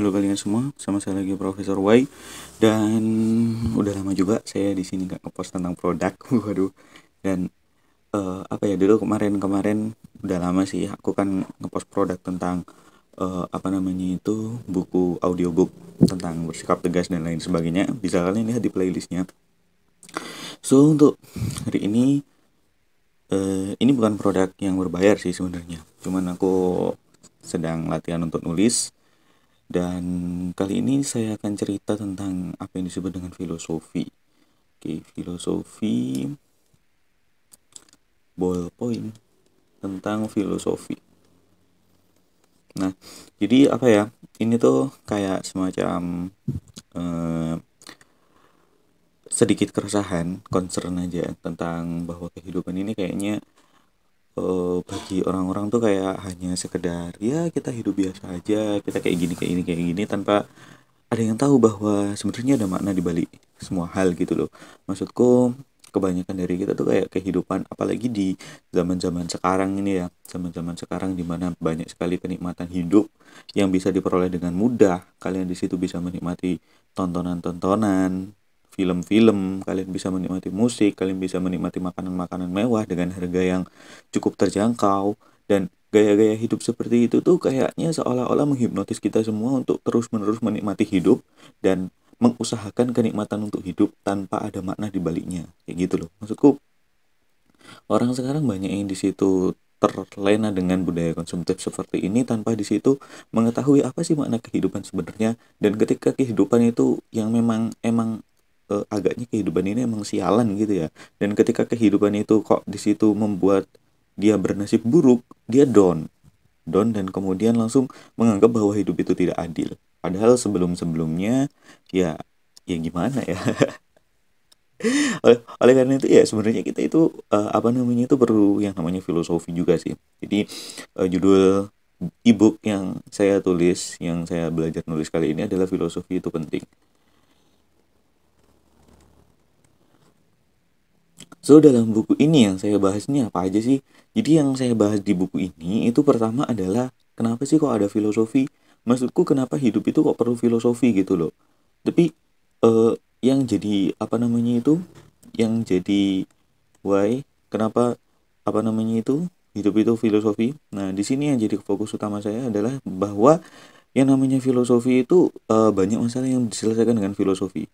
Halo kalian semua, sama saya lagi Profesor Y dan udah lama juga saya di sini nggak ngepost tentang produk, waduh. Dan uh, apa ya dulu kemarin-kemarin udah lama sih aku kan ngepost produk tentang uh, apa namanya itu buku audiobook tentang bersikap tegas dan lain sebagainya. Bisa kalian lihat di playlistnya. So untuk hari ini uh, ini bukan produk yang berbayar sih sebenarnya, cuman aku sedang latihan untuk nulis dan kali ini saya akan cerita tentang apa yang disebut dengan filosofi. Oke, filosofi ballpoint tentang filosofi. Nah, jadi apa ya? Ini tuh kayak semacam eh, sedikit keresahan, concern aja tentang bahwa kehidupan ini kayaknya uh, bagi orang-orang tuh kayak hanya sekedar ya kita hidup biasa aja kita kayak gini kayak ini kayak gini tanpa ada yang tahu bahwa sebenarnya ada makna di balik semua hal gitu loh maksudku kebanyakan dari kita tuh kayak kehidupan apalagi di zaman-zaman sekarang ini ya zaman-zaman sekarang dimana banyak sekali kenikmatan hidup yang bisa diperoleh dengan mudah kalian di situ bisa menikmati tontonan-tontonan film-film, kalian bisa menikmati musik, kalian bisa menikmati makanan-makanan mewah dengan harga yang cukup terjangkau dan gaya-gaya hidup seperti itu tuh kayaknya seolah-olah menghipnotis kita semua untuk terus-menerus menikmati hidup dan mengusahakan kenikmatan untuk hidup tanpa ada makna di baliknya. Kayak gitu loh. Maksudku orang sekarang banyak yang di situ terlena dengan budaya konsumtif seperti ini tanpa di situ mengetahui apa sih makna kehidupan sebenarnya dan ketika kehidupan itu yang memang emang uh, agaknya kehidupan ini emang sialan gitu ya dan ketika kehidupan itu kok di situ membuat dia bernasib buruk dia down down dan kemudian langsung menganggap bahwa hidup itu tidak adil padahal sebelum sebelumnya ya ya gimana ya oleh, oleh karena itu ya sebenarnya kita itu uh, apa namanya itu perlu yang namanya filosofi juga sih jadi uh, judul ebook yang saya tulis yang saya belajar nulis kali ini adalah filosofi itu penting So dalam buku ini yang saya bahas ini apa aja sih? Jadi yang saya bahas di buku ini itu pertama adalah kenapa sih kok ada filosofi? Maksudku kenapa hidup itu kok perlu filosofi gitu loh. Tapi eh, yang jadi apa namanya itu? Yang jadi why kenapa apa namanya itu? Hidup itu filosofi. Nah, di sini yang jadi fokus utama saya adalah bahwa yang namanya filosofi itu uh, banyak masalah yang diselesaikan dengan filosofi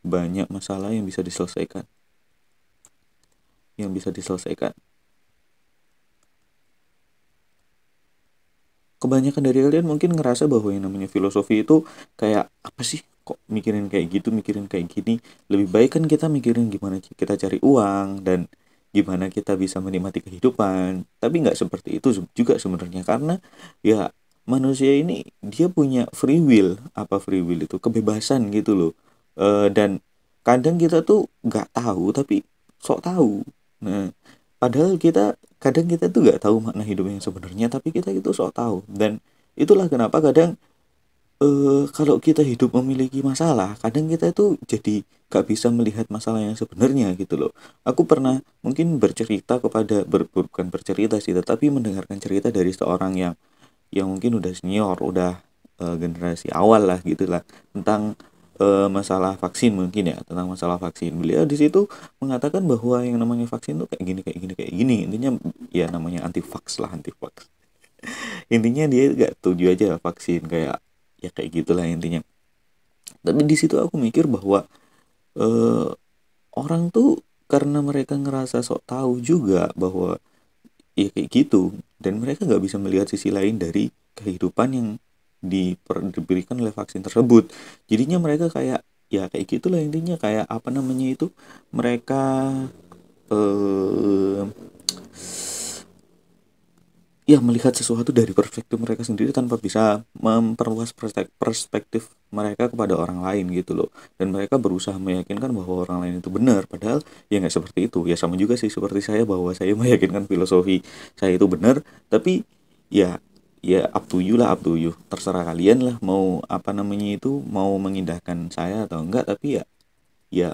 banyak masalah yang bisa diselesaikan yang bisa diselesaikan. Kebanyakan dari kalian mungkin ngerasa bahwa yang namanya filosofi itu kayak apa sih kok mikirin kayak gitu, mikirin kayak gini. Lebih baik kan kita mikirin gimana kita cari uang dan gimana kita bisa menikmati kehidupan. Tapi nggak seperti itu juga sebenarnya karena ya manusia ini dia punya free will apa free will itu kebebasan gitu loh e, dan kadang kita tuh nggak tahu tapi sok tahu nah padahal kita kadang kita tuh nggak tahu makna hidup yang sebenarnya tapi kita itu sok tahu dan itulah kenapa kadang eh, kalau kita hidup memiliki masalah kadang kita itu jadi gak bisa melihat masalah yang sebenarnya gitu loh aku pernah mungkin bercerita kepada ber, bukan bercerita sih tetapi mendengarkan cerita dari seorang yang yang mungkin udah senior udah eh, generasi awal lah gitulah tentang e, masalah vaksin mungkin ya tentang masalah vaksin beliau di situ mengatakan bahwa yang namanya vaksin tuh kayak gini kayak gini kayak gini intinya ya namanya anti vax lah anti vax intinya dia gak setuju aja vaksin kayak ya kayak gitulah intinya tapi di situ aku mikir bahwa e, orang tuh karena mereka ngerasa sok tahu juga bahwa ya kayak gitu dan mereka nggak bisa melihat sisi lain dari kehidupan yang diper, diberikan oleh vaksin tersebut jadinya mereka kayak ya kayak gitulah intinya kayak apa namanya itu mereka eh, ya melihat sesuatu dari perspektif mereka sendiri tanpa bisa memperluas perspektif mereka kepada orang lain gitu loh dan mereka berusaha meyakinkan bahwa orang lain itu benar padahal ya nggak seperti itu ya sama juga sih seperti saya bahwa saya meyakinkan filosofi saya itu benar tapi ya ya up to you lah up to you terserah kalian lah mau apa namanya itu mau mengindahkan saya atau enggak tapi ya ya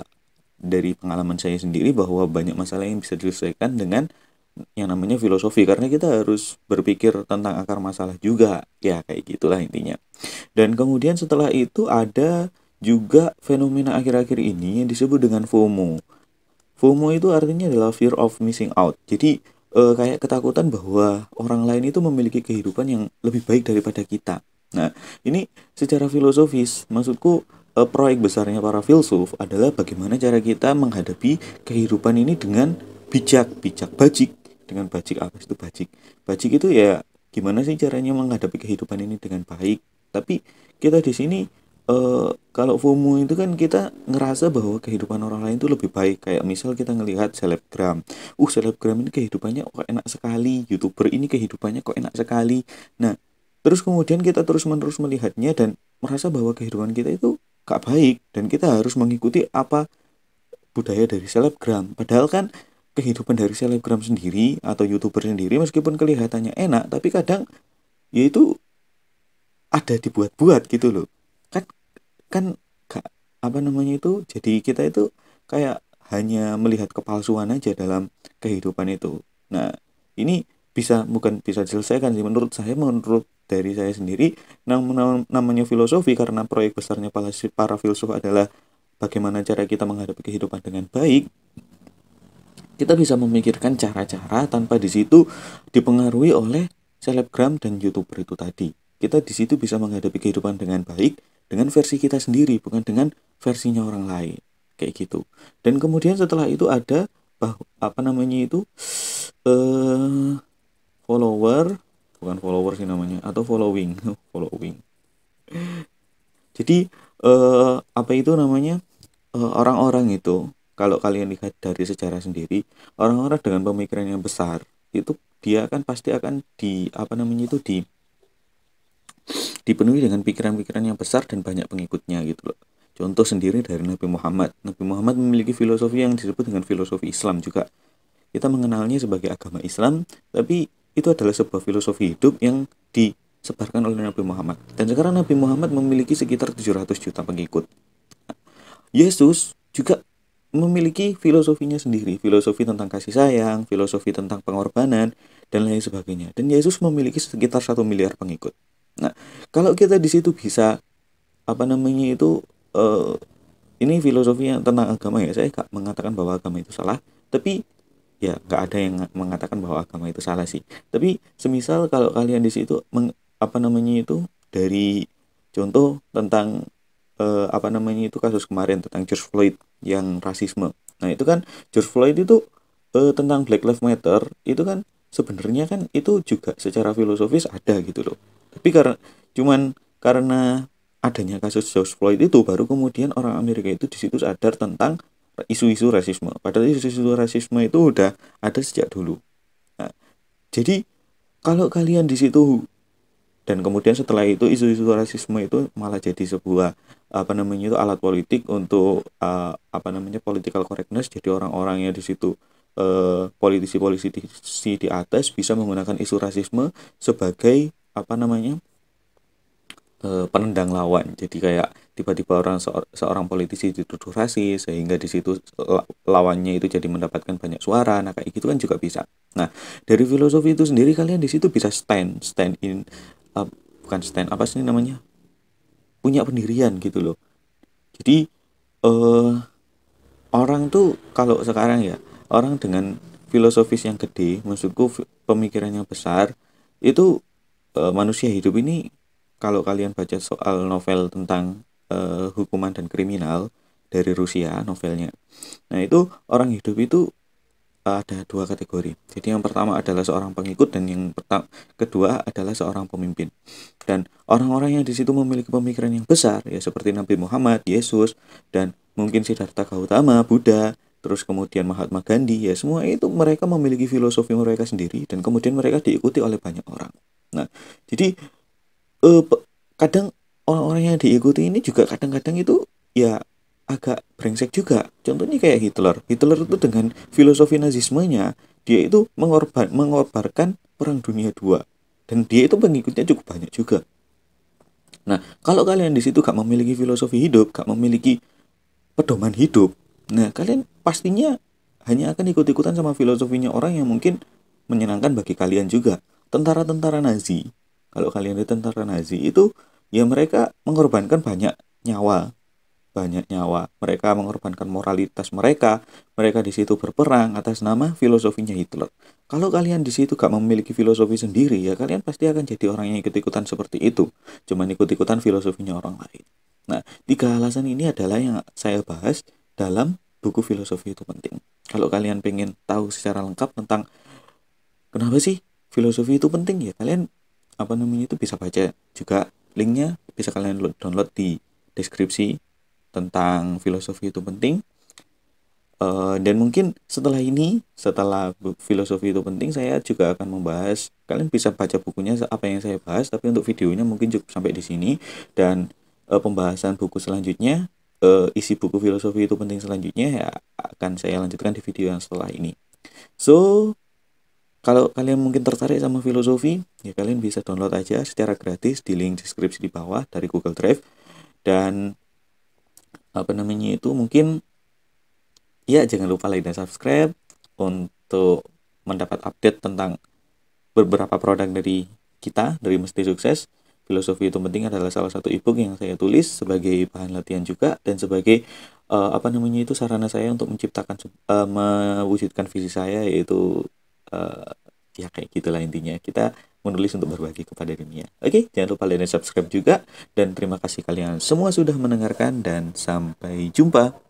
dari pengalaman saya sendiri bahwa banyak masalah yang bisa diselesaikan dengan yang namanya filosofi karena kita harus berpikir tentang akar masalah juga ya kayak gitulah intinya dan kemudian setelah itu ada juga fenomena akhir-akhir ini yang disebut dengan FOMO FOMO itu artinya adalah fear of missing out jadi uh, kayak ketakutan bahwa orang lain itu memiliki kehidupan yang lebih baik daripada kita. Nah, ini secara filosofis maksudku uh, proyek besarnya para filsuf adalah bagaimana cara kita menghadapi kehidupan ini dengan bijak, bijak bajik. Dengan bajik apa itu bajik? Bajik itu ya gimana sih caranya menghadapi kehidupan ini dengan baik? Tapi kita di sini uh, kalau FOMO itu kan kita ngerasa bahwa kehidupan orang lain itu lebih baik kayak misal kita ngelihat selebgram uh selebgram ini kehidupannya kok enak sekali youtuber ini kehidupannya kok enak sekali nah terus kemudian kita terus menerus melihatnya dan merasa bahwa kehidupan kita itu gak baik dan kita harus mengikuti apa budaya dari selebgram padahal kan kehidupan dari selebgram sendiri atau youtuber sendiri meskipun kelihatannya enak tapi kadang yaitu ada dibuat-buat gitu loh kan gak, apa namanya itu jadi kita itu kayak hanya melihat kepalsuan aja dalam kehidupan itu nah ini bisa bukan bisa diselesaikan sih menurut saya menurut dari saya sendiri nam nam namanya filosofi karena proyek besarnya para, para filsuf adalah bagaimana cara kita menghadapi kehidupan dengan baik kita bisa memikirkan cara-cara tanpa di situ dipengaruhi oleh selebgram dan youtuber itu tadi kita di situ bisa menghadapi kehidupan dengan baik dengan versi kita sendiri bukan dengan versinya orang lain kayak gitu dan kemudian setelah itu ada bah, apa namanya itu uh, follower bukan follower sih namanya atau following following jadi eh, apa itu namanya eh, orang-orang eh, itu kalau kalian lihat dari sejarah sendiri orang-orang dengan pemikiran yang besar itu dia akan pasti akan di apa namanya itu di dipenuhi dengan pikiran-pikiran yang besar dan banyak pengikutnya gitu loh. Contoh sendiri dari Nabi Muhammad. Nabi Muhammad memiliki filosofi yang disebut dengan filosofi Islam juga. Kita mengenalnya sebagai agama Islam, tapi itu adalah sebuah filosofi hidup yang disebarkan oleh Nabi Muhammad. Dan sekarang Nabi Muhammad memiliki sekitar 700 juta pengikut. Yesus juga memiliki filosofinya sendiri, filosofi tentang kasih sayang, filosofi tentang pengorbanan, dan lain sebagainya. Dan Yesus memiliki sekitar 1 miliar pengikut. Nah, kalau kita di situ bisa apa namanya itu uh, ini yang tentang agama ya. Saya nggak mengatakan bahwa agama itu salah, tapi ya nggak ada yang mengatakan bahwa agama itu salah sih. Tapi semisal kalau kalian di situ apa namanya itu dari contoh tentang eh, apa namanya itu kasus kemarin tentang George Floyd yang rasisme. Nah itu kan George Floyd itu eh, tentang Black Lives Matter itu kan sebenarnya kan itu juga secara filosofis ada gitu loh tapi karena cuman karena adanya kasus George Floyd itu baru kemudian orang Amerika itu di situ sadar tentang isu-isu rasisme. Padahal isu-isu rasisme itu udah ada sejak dulu. Nah, jadi kalau kalian di situ dan kemudian setelah itu isu-isu rasisme itu malah jadi sebuah apa namanya itu alat politik untuk uh, apa namanya political correctness jadi orang-orang yang di situ eh, politisi-politisi uh, politisi di atas bisa menggunakan isu rasisme sebagai apa namanya e, penendang lawan jadi kayak tiba-tiba orang seorang politisi dituduh rasis sehingga di situ lawannya itu jadi mendapatkan banyak suara nah kayak gitu kan juga bisa nah dari filosofi itu sendiri kalian di situ bisa stand stand in uh, bukan stand apa sih namanya punya pendirian gitu loh jadi uh, orang tuh kalau sekarang ya orang dengan filosofis yang gede maksudku pemikiran yang besar itu uh, manusia hidup ini kalau kalian baca soal novel tentang uh, hukuman dan kriminal dari Rusia novelnya nah itu orang hidup itu ada dua kategori jadi yang pertama adalah seorang pengikut dan yang pertama kedua adalah seorang pemimpin dan orang-orang yang di situ memiliki pemikiran yang besar ya seperti Nabi Muhammad Yesus dan mungkin Siddhartha Gautama Buddha terus kemudian Mahatma Gandhi ya semua itu mereka memiliki filosofi mereka sendiri dan kemudian mereka diikuti oleh banyak orang Nah, jadi eh, kadang orang-orang yang diikuti ini juga kadang-kadang itu ya agak brengsek juga. Contohnya kayak Hitler. Hitler itu dengan filosofi nazismenya, dia itu mengorban, mengorbankan Perang Dunia II. Dan dia itu pengikutnya cukup banyak juga. Nah, kalau kalian di situ gak memiliki filosofi hidup, gak memiliki pedoman hidup, nah kalian pastinya hanya akan ikut-ikutan sama filosofinya orang yang mungkin menyenangkan bagi kalian juga tentara-tentara Nazi. Kalau kalian lihat tentara Nazi itu ya mereka mengorbankan banyak nyawa, banyak nyawa. Mereka mengorbankan moralitas mereka. Mereka di situ berperang atas nama filosofinya Hitler. Kalau kalian di situ gak memiliki filosofi sendiri, ya kalian pasti akan jadi orang yang ikut-ikutan seperti itu. Cuman ikut-ikutan filosofinya orang lain. Nah, tiga alasan ini adalah yang saya bahas dalam buku filosofi itu penting. Kalau kalian pengen tahu secara lengkap tentang kenapa sih filosofi itu penting ya kalian apa namanya itu bisa baca juga linknya bisa kalian download di deskripsi tentang filosofi itu penting Uh, dan mungkin setelah ini, setelah filosofi itu penting, saya juga akan membahas. Kalian bisa baca bukunya apa yang saya bahas, tapi untuk videonya mungkin cukup sampai di sini. Dan uh, pembahasan buku selanjutnya, uh, isi buku filosofi itu penting selanjutnya ya akan saya lanjutkan di video yang setelah ini. So, kalau kalian mungkin tertarik sama filosofi, ya kalian bisa download aja secara gratis di link deskripsi di bawah dari Google Drive dan apa namanya itu mungkin ya jangan lupa like dan subscribe untuk mendapat update tentang beberapa produk dari kita dari Mesti Sukses. Filosofi itu penting adalah salah satu e yang saya tulis sebagai bahan latihan juga dan sebagai uh, apa namanya itu sarana saya untuk menciptakan uh, mewujudkan visi saya yaitu uh, ya kayak gitulah intinya kita menulis untuk berbagi kepada dunia. Oke, jangan lupa like dan subscribe juga dan terima kasih kalian semua sudah mendengarkan dan sampai jumpa.